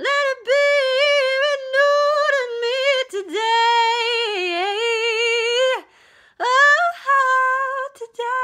Let it be renewed in me today. Oh, today.